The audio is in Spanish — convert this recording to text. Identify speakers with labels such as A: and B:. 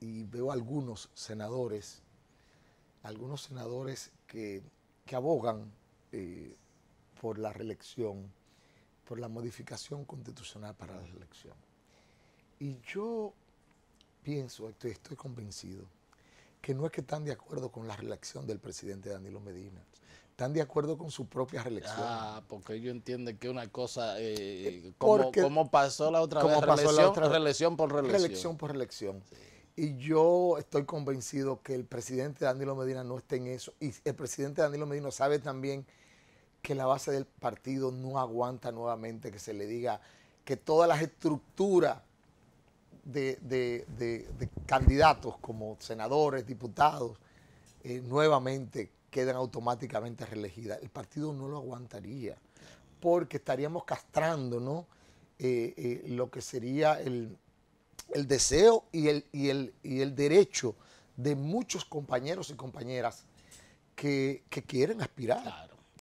A: y veo algunos senadores, algunos senadores que, abogan eh, por la reelección, por la modificación constitucional para la reelección. Y yo pienso, estoy, convencido, que no es que están de acuerdo con la reelección del presidente Danilo Medina, están de acuerdo con su propia reelección.
B: Ah, porque ellos entienden que una cosa, eh, eh, como, pasó la otra como vez, reelección, la otra, reelección por reelección. Reelección por
A: reelección. Sí. Y yo estoy convencido que el presidente Danilo Medina no está en eso. Y el presidente Danilo Medina sabe también que la base del partido no aguanta nuevamente que se le diga que todas las estructuras de, candidatos como senadores, diputados, eh, nuevamente quedan automáticamente reelegidas. El partido no lo aguantaría porque estaríamos castrando ¿no? Eh, eh, lo que sería el, el deseo y el, el, derecho de muchos compañeros y compañeras que, que quieren aspirar.